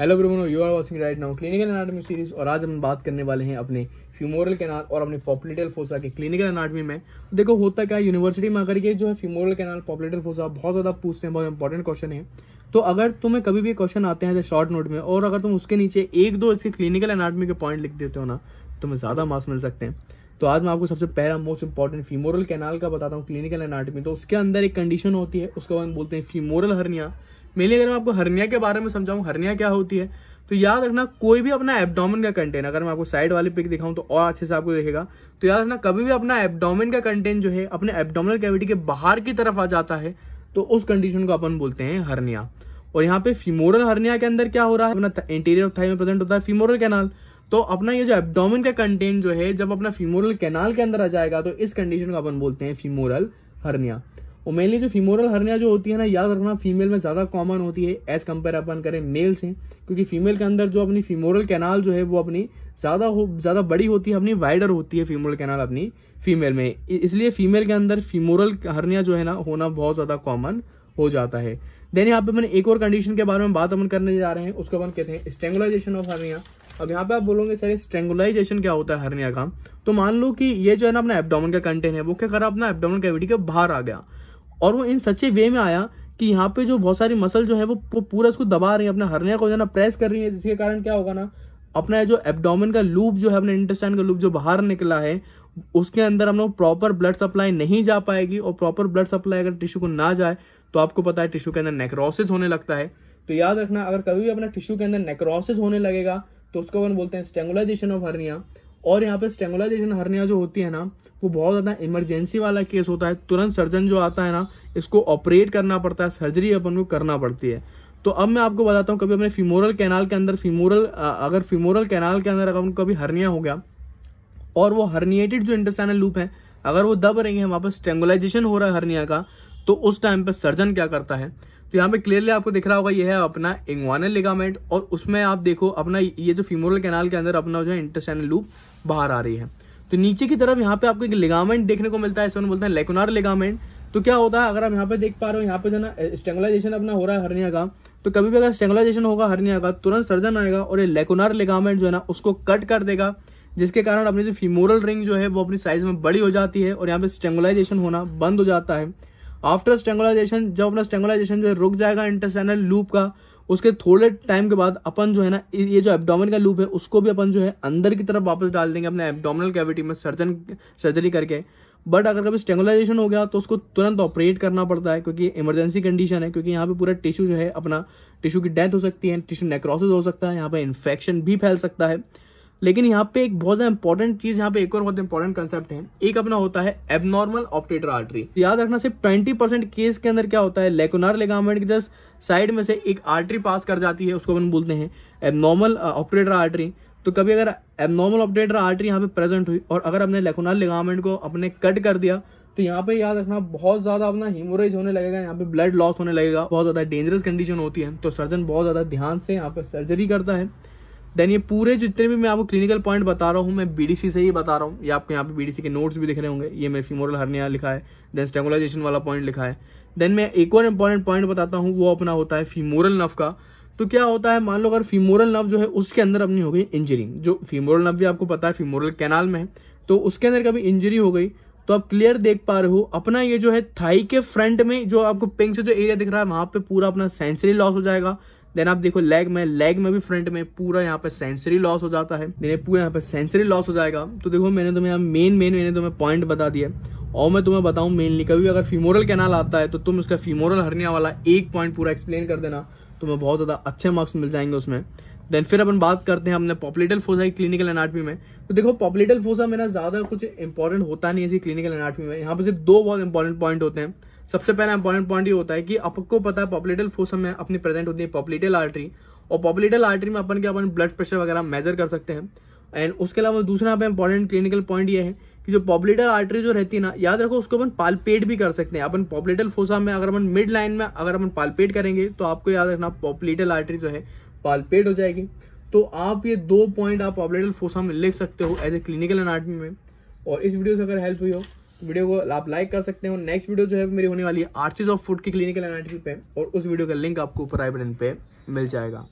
hello ब्रमनो you are watching right now clinical anatomy series और आज हम बात करने वाले हैं अपने फ्यूमोरल कैनाल और अपने पॉपुलेटल फोसा के क्लिनिकल एनाटॉमी में देखो होता क्या है यूनिवर्सिटी में आकर के जो है फ्यूमोरल कैनाल पॉपुलेटल फोसा बहुत ज़्यादा पूछते हैं बहुत इंपॉर्टेंट क्वेश्चन है तो अगर तुम्हें कभी भी क्वेश्चन आते हैं शॉर्ट नोट में और अगर तुम उसके नीचे एक दो इसके क्लिनिकल एनाटॉमी के पॉइंट लिख देते हो ना तुम्हें ज़्यादा मार्क्स मिल सकते हैं तो आज मैं आपको सबसे पहला मोस्ट इंपॉर्टेंट फीमोरल कैनाल का बताता हूँ क्लिनिकल एनाटॉमी तो उसके अंदर एक कंडीशन होती है उसके बाद बोलते हैं फीमोरल हरनिया मेनली अगर मैं आपको हर्निया के बारे में समझाऊँ हर्निया क्या होती है तो याद रखना कोई भी अपना एबडोमिन का कंटेंट अगर मैं आपको साइड वाली पिक दिखाऊं तो और अच्छे से आपको देखेगा तो याद रखना कभी भी अपना एबडोमिन का कंटेंट जो है अपने एबडोमिनल कैविटी के बाहर की तरफ आ जाता है तो उस कंडीशन को अपन बोलते हैं हर्निया और यहाँ पे फीमोरल हर्निया के अंदर क्या हो रहा है अपना इंटीरियर ऑफ थाई में प्रेजेंट होता है फीमोरल कैनाल तो अपना ये जो एबडोमिन का कंटेंट जो है जब अपना फीमोरल कैनाल के अंदर आ जाएगा तो इस कंडीशन को अपन बोलते हैं फीमोरल हर्निया और मेनली जो फीमोरल हर्निया जो होती है ना याद रखना फीमेल में ज़्यादा कॉमन होती है एज कम्पेयर अपन करें मेल से क्योंकि फीमेल के अंदर जो अपनी फीमोरल कैनाल जो है वो अपनी ज़्यादा हो ज़्यादा बड़ी होती है अपनी वाइडर होती है फीमोरल कैनाल अपनी फीमेल में इसलिए फीमेल के अंदर फीमोरल हर्निया जो है ना होना बहुत ज़्यादा कॉमन हो जाता है देन यहाँ पे मैंने एक और कंडीशन के बारे में बात अपन करने जा रहे हैं उसको अपन कहते हैं स्टेंगुलाइजेशन ऑफ हर्निया अब यहाँ पे आप बोलोगे सर स्ट्रेंगुलाइजेशन क्या होता है हर्निया का तो मान लो कि ये जो है ना अपना एबडोमन का कंटेंट है वो क्या करा अपना एबडोमन कैविटी के बाहर आ गया और वो इन सच्चे वे में आया कि यहाँ पे जो बहुत सारी मसल जो है वो, पूरा उसको दबा रही है अपना हरनिया को जो ना प्रेस कर रही है जिसके कारण क्या होगा ना अपना जो एबडोमिन का लूप जो है अपने इंटेस्टाइन का लूप जो बाहर निकला है उसके अंदर हम लोग प्रॉपर ब्लड सप्लाई नहीं जा पाएगी और प्रॉपर ब्लड सप्लाई अगर टिश्यू को ना जाए तो आपको पता है टिश्यू के अंदर नेक्रोसिस होने लगता है तो याद रखना अगर कभी भी अपना टिश्यू के अंदर नेक्रोसिस होने लगेगा तो उसको अपन बोलते हैं स्टेंगुलाइजेशन ऑफ हर्निया और यहाँ पे स्टेंगुलाइजेशन हरनिया जो होती है ना वो बहुत ज़्यादा इमरजेंसी वाला केस होता है तुरंत सर्जन जो आता है ना इसको ऑपरेट करना पड़ता है सर्जरी अपन को करना पड़ती है तो अब मैं आपको बताता हूँ कभी अपने फीमोरल कैनाल के अंदर फीमोरल अगर फीमोरल कैनाल के अंदर अगर कभी हरनिया हो गया और वो हर्निएटेड जो इंटरसैनल लूप है अगर वो दब रही है वहाँ पर स्टेंगुलाइजेशन हो रहा है हरनिया का तो उस टाइम पर सर्जन क्या करता है तो यहाँ पे क्लियरली आपको दिख रहा होगा ये है अपना इंग्वानल लिगामेंट और उसमें आप देखो अपना ये जो फीमोरल कैनाल के अंदर अपना जो है इंटरसैनल लूप बाहर आ रही है तो नीचे की तरफ यहाँ पे आपको एक लिगामेंट देखने को मिलता है इसमें बोलते हैं लेकुनार लिगामेंट तो क्या होता है अगर आप यहाँ पे देख पा रहे हो यहाँ पे जो ना स्टेंगुलाइजेशन अपना हो रहा है हरनिया का तो कभी भी अगर स्टेंगुलाइजेशन होगा हरनिया का तुरंत सर्जन आएगा और ये लेकुनार लिगामेंट जो है ना उसको कट कर देगा जिसके कारण अपनी जो फीमोरल रिंग जो है वो अपनी साइज में बड़ी हो जाती है और यहाँ पे स्टेंगुलाइजेशन होना बंद हो जाता है आफ्टर स्टेंगुलाइजेशन जब अपना स्टेंगुलाइजेशन जो है रुक जाएगा इंटरसेनल लूप का उसके थोड़े टाइम के बाद अपन जो है ना ये जो एब्डोमिन का लूप है उसको भी अपन जो है अंदर की तरफ वापस डाल देंगे अपने एब्डोमिनल कैविटी में सर्जन सर्जरी करके बट अगर कभी स्टेंगुलाइजेशन हो गया तो उसको तुरंत ऑपरेट करना पड़ता है क्योंकि इमरजेंसी कंडीशन है क्योंकि यहाँ पे पूरा टिश्यू जो है अपना टिश्यू की डेथ हो सकती है टिश्यू नेक्रोसिस हो सकता है यहाँ पे इन्फेक्शन भी फैल सकता है लेकिन यहाँ पे एक बहुत ज्यादा इंपॉर्टेंट चीज यहाँ पे एक और बहुत इंपॉर्टेंट कंसेप्ट है एक अपना होता है एबनॉर्मल ऑप्टेटर आर्टरी याद रखना सिर्फ ट्वेंटी परसेंट केस के अंदर क्या होता है लेकोनार लेगामेंट की जस्ट साइड में से एक आर्टरी पास कर जाती है उसको अपन बोलते हैं एबनॉर्मल ऑपरेटर आर्टरी तो कभी अगर एबनॉर्मल ऑपरेटर आर्टरी यहाँ पे प्रेजेंट हुई और अगर अपने लेकोनार लेगामेंट को अपने कट कर दिया तो यहाँ पे याद रखना बहुत ज्यादा अपना हिमोरेज होने लगेगा यहाँ पे ब्लड लॉस होने लगेगा बहुत ज्यादा डेंजरस कंडीशन होती है तो सर्जन बहुत ज्यादा ध्यान से यहाँ पे सर्जरी करता है देन ये पूरे जितने भी मैं आपको क्लिनिकल पॉइंट बता रहा हूँ मैं बीडीसी से ही बता रहा हूँ ये आपको यहाँ पे बीडीसी के नोट्स भी दिख रहे होंगे ये मैं फीमोरल हरनिया लिखा है देन स्टेगुलाइजेशन वाला पॉइंट लिखा है देन मैं एक और इम्पॉर्टेंट पॉइंट बताता हूँ वो अपना होता है फीमोरल नफ का तो क्या होता है मान लो अगर फीमोरल नव जो है उसके अंदर अपनी हो गई इंजरी जो फीमोरल नव भी आपको पता है फीमोरल कैनाल में है तो उसके अंदर कभी इंजरी हो गई तो आप क्लियर देख पा रहे हो अपना ये जो है थाई के फ्रंट में जो आपको पिंक से जो एरिया दिख रहा है वहां पे पूरा अपना सेंसरी लॉस हो जाएगा देन आप देखो लेग में लेग में भी फ्रंट में पूरा यहाँ पे सेंसरी लॉस हो जाता है पूरा यहाँ पे सेंसरी लॉस हो जाएगा तो देखो मैंने तुम्हें यहाँ मेन मेन मैंने तुम्हें पॉइंट बता दिया और मैं तुम्हें बताऊं मेनली कभी अगर फीमोरल कैनाल आता है तो तुम उसका फीमोरल हरनिया वाला एक पॉइंट पूरा एक्सप्लेन कर देना तुम्हें बहुत ज़्यादा अच्छे मार्क्स मिल जाएंगे उसमें देन फिर अपन बात करते हैं अपने पॉपुलेटल फोसा की क्लिनिकल एनाटमी में तो देखो पॉपुलेटल फोसा मेरा ज़्यादा कुछ इंपॉर्टेंट होता नहीं है क्लिनिकल एनाटमी में यहाँ पर सिर्फ दो बहुत इंपॉर्टेंट पॉइंट होते हैं सबसे पहला इंपॉर्टेंट पॉइंट ये होता है कि आपको पता है पॉपुलेटल फोर्स हमें अपनी प्रेजेंट होती है पॉपुलेटल आर्टरी और पॉपुलेटल आर्टरी में अपन क्या अपन ब्लड प्रेशर वगैरह मेजर कर सकते हैं एंड उसके अलावा दूसरा यहाँ इंपॉर्टेंट क्लिनिकल पॉइंट ये है कि जो पॉपुलेटल आर्टरी जो रहती है ना याद रखो उसको अपन पालपेट भी कर सकते हैं अपन पॉपुलेटल फोसा में अगर अपन मिड लाइन में अगर अपन पालपेट करेंगे तो आपको याद रखना पॉपुलेटल आर्टरी जो है पालपेट हो जाएगी तो आप ये दो पॉइंट आप पॉपुलेटल फोसा में लिख सकते हो एज ए क्लिनिकल अनाटमी में और इस वीडियो से अगर हेल्प हुई हो वीडियो को आप लाइक कर सकते हो नेक्स्ट वीडियो जो है मेरी होने वाली है आर्चिस ऑफ फूड की क्लिनिकल एनालिटी पे और उस वीडियो का लिंक आपको ऊपर आई बटन पे मिल जाएगा